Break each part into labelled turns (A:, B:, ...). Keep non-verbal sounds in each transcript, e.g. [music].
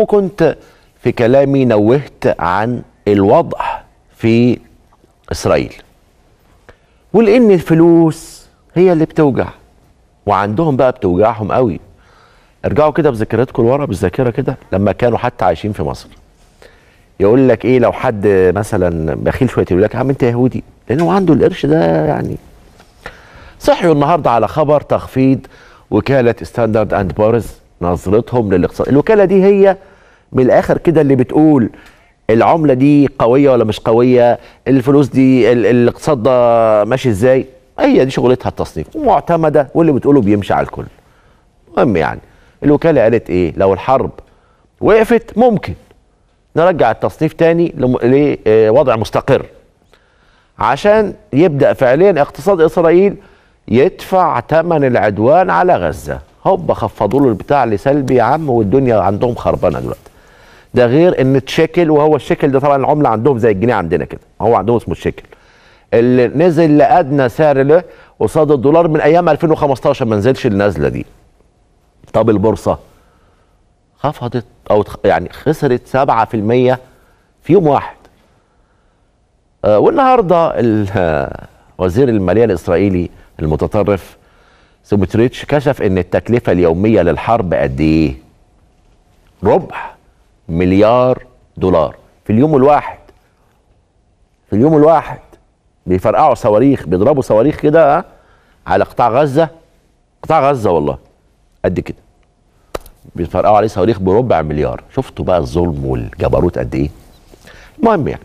A: وكنت في كلامي نوهت عن الوضع في إسرائيل ولأن الفلوس هي اللي بتوجع وعندهم بقى بتوجعهم قوي ارجعوا كده بذكرياتكم لورا بالذاكره كده لما كانوا حتى عايشين في مصر يقول لك ايه لو حد مثلا بخيل شويه يقول لك يا عم انت يهودي لان هو عنده القرش ده يعني صحيوا النهارده على خبر تخفيض وكاله ستاندرد اند بارز نظرتهم للاقتصاد الوكاله دي هي من الاخر كده اللي بتقول العمله دي قويه ولا مش قويه الفلوس دي الاقتصاد ده ماشي ازاي هي دي شغلتها التصنيف ومعتمده واللي بتقوله بيمشي على الكل المهم يعني الوكاله قالت ايه لو الحرب وقفت ممكن نرجع التصنيف تاني لوضع آه، مستقر عشان يبدا فعليا اقتصاد اسرائيل يدفع ثمن العدوان على غزه هوب خفضوا له البتاع لسلبي يا عم والدنيا عندهم خربانه دلوقتي ده غير ان تشكل وهو الشكل ده طبعا العمله عندهم زي الجنيه عندنا كده هو عندهم اسمه الشكل اللي نزل لادنى سعر له قصاد الدولار من ايام 2015 ما نزلش النزله دي طب البورصه خفضت او يعني خسرت 7% في يوم واحد آه والنهارده آه، وزير الماليه الاسرائيلي المتطرف سموتريتش كشف ان التكلفه اليوميه للحرب قد ايه ربح مليار دولار في اليوم الواحد في اليوم الواحد بيفرقعوا صواريخ بيضربوا صواريخ كده على قطاع غزه قطاع غزه والله قد كده بيفرقعوا عليه صواريخ بربع مليار شفتوا بقى الظلم والجبروت قد ايه المهم يعني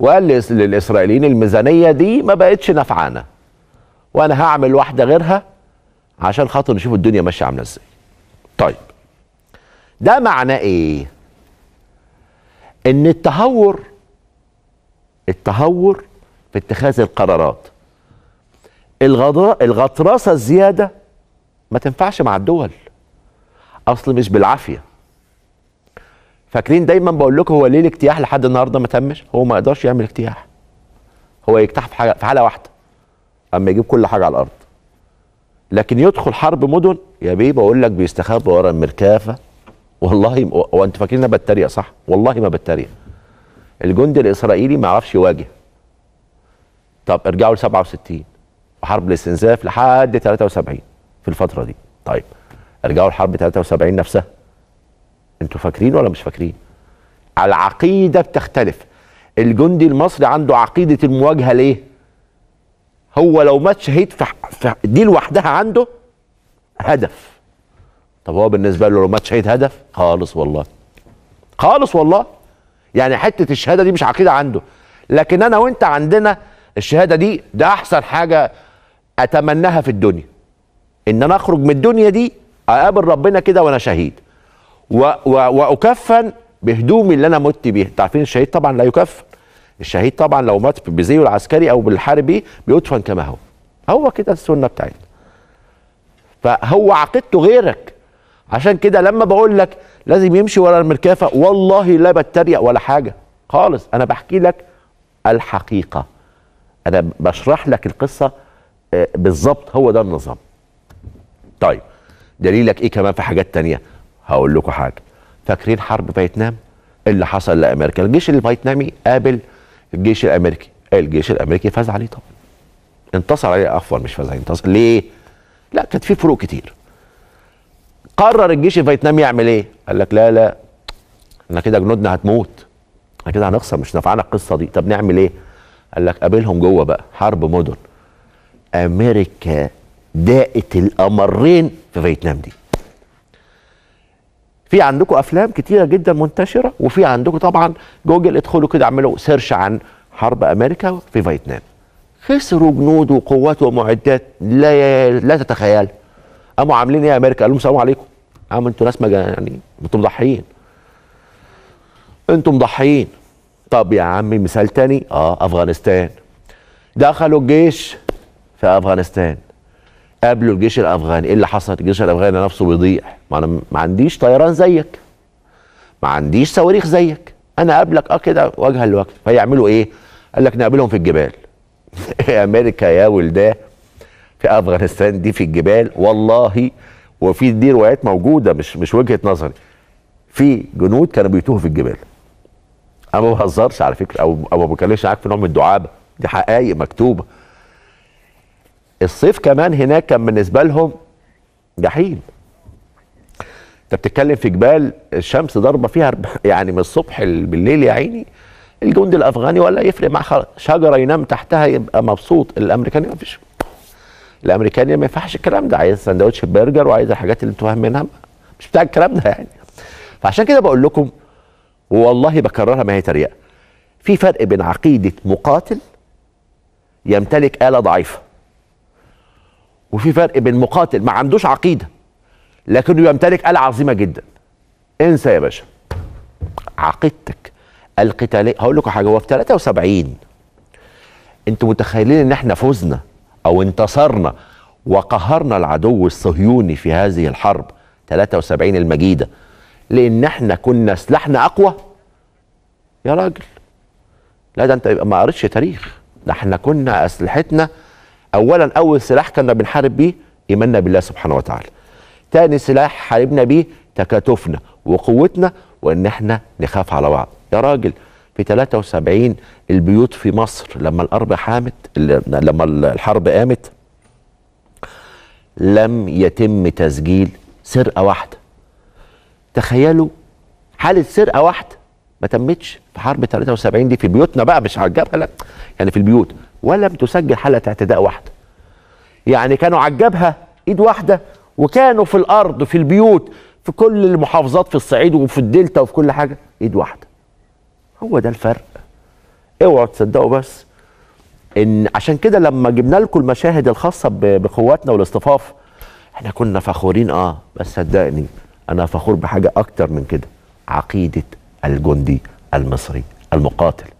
A: وقال للاسرائيليين الميزانيه دي ما بقتش نافعانا وانا هعمل واحده غيرها عشان خاطر نشوف الدنيا ماشيه عامله ازاي طيب ده معناه ايه ان التهور التهور في اتخاذ القرارات الغطرسه الزياده ما تنفعش مع الدول اصل مش بالعافيه فاكرين دايما بقول لكم هو ليه الاجتياح لحد النهارده ما تمش هو ما يقدرش يعمل اجتياح هو يجتاح في حاجه في حاله واحده اما يجيب كل حاجه على الارض لكن يدخل حرب مدن يا بيه بقول لك بيستخبى ورا المركافه والله وانت فاكرين انا بتريق صح والله ما بتريق الجندي الاسرائيلي ما عرفش يواجه طب ارجعوا ل 67 وحرب الاستنزاف لحد 73 في الفتره دي طيب ارجعوا لحرب 73 نفسها انتوا فاكرين ولا مش فاكرين العقيده بتختلف الجندي المصري عنده عقيده المواجهه ليه هو لو مات شهيد في دي لوحدها عنده هدف طب هو بالنسبه له لو مات شهيد هدف خالص والله خالص والله يعني حته الشهاده دي مش عقيده عنده لكن انا وانت عندنا الشهاده دي ده احسن حاجه اتمناها في الدنيا ان انا اخرج من الدنيا دي اقابل ربنا كده وانا شهيد و و واكفن بهدومي اللي انا مت بيها انتوا عارفين الشهيد طبعا لا يكفن الشهيد طبعا لو مات بزيه العسكري او بالحربي بيدفن كما هو هو كده السنه بتاعتنا فهو عقيدته غيرك عشان كده لما بقول لك لازم يمشي ورا المركافه والله لا بتريق ولا حاجه خالص انا بحكي لك الحقيقه انا بشرح لك القصه آه، بالظبط هو ده النظام طيب دليلك ايه كمان في حاجات تانية هقول لكم حاجه فاكرين حرب فيتنام اللي حصل لامريكا الجيش الفيتنامي قابل الجيش الامريكي الجيش الامريكي فاز عليه طبعا انتصر عليه عفوا مش فاز عليه انتصر ليه لا كانت في فروق كتير قرر الجيش الفيتنامي يعمل ايه؟ قال لك لا لا احنا كده جنودنا هتموت احنا كده هنخسر مش نافعنا القصه دي طب نعمل ايه؟ قال لك قابلهم جوه بقى حرب مدن امريكا داقت الامرين في فيتنام دي في عندكم افلام كتيره جدا منتشره وفي عندكم طبعا جوجل ادخلوا كده اعملوا سيرش عن حرب امريكا في فيتنام خسروا جنود وقوات ومعدات لا لا تتخيل قاموا عاملين ايه يا امريكا؟ قال لهم السلام عليكم قاموا انتوا ناس مجا يعني انتوا مضحيين انتوا مضحيين طب يا عمي مثال تاني اه افغانستان دخلوا الجيش في افغانستان قابلوا الجيش الافغاني ايه اللي حصل الجيش الافغاني نفسه بيضيع ما انا ما عنديش طيران زيك ما عنديش صواريخ زيك انا قابلك اه كده وجها لوجه فيعملوا ايه قال لك نقابلهم في الجبال [laughs] امريكا يا ولداه في افغانستان دي في الجبال والله وفي دي روايات موجوده مش مش وجهه نظري في جنود كانوا بيتوهوا في الجبال انا ما بهزرش على فكره او او ما بكلمش معاك في نوع من الدعابه دي حقائق مكتوبه الصيف كمان هناك كان بالنسبه لهم جحيم انت بتتكلم في جبال الشمس ضاربه فيها يعني من الصبح بالليل يا عيني الجندي الافغاني ولا يفرق مع شجره ينام تحتها يبقى مبسوط الامريكاني ما فيش الامريكانيه ما ينفعش الكلام ده عايز سندوتش برجر وعايز الحاجات اللي انتوا منها مش بتاع الكلام ده يعني فعشان كده بقول لكم والله بكررها ما هي تريقه في فرق بين عقيده مقاتل يمتلك اله ضعيفه وفي فرق بين مقاتل ما عندوش عقيده لكنه يمتلك اله عظيمه جدا انسى يا باشا عقيدتك القتاليه هقول لكم حاجه هو في 73 انتوا متخيلين ان احنا فزنا أو انتصرنا وقهرنا العدو الصهيوني في هذه الحرب 73 المجيدة لأن احنا كنا سلاحنا أقوى يا راجل لا ده أنت يبقى ما قريتش تاريخ ده احنا كنا أسلحتنا أولا أول سلاح كنا بنحارب بيه إيماننا بالله سبحانه وتعالى تاني سلاح حاربنا بيه تكاتفنا وقوتنا وإن احنا نخاف على بعض يا راجل في 73 البيوت في مصر لما الأرض حامت لما الحرب قامت لم يتم تسجيل سرقة واحدة تخيلوا حالة سرقة واحدة ما تمتش في حرب 73 دي في بيوتنا بقى مش على الجبهة لا يعني في البيوت ولم تسجل حالة اعتداء واحدة يعني كانوا على الجبهة ايد واحدة وكانوا في الأرض في البيوت في كل المحافظات في الصعيد وفي الدلتا وفي كل حاجة ايد واحدة هو ده الفرق اوعوا تصدقوا بس ان عشان كده لما جبنا لكم المشاهد الخاصه بقواتنا والاصطفاف احنا كنا فخورين اه بس صدقني انا فخور بحاجه اكتر من كده عقيده الجندي المصري المقاتل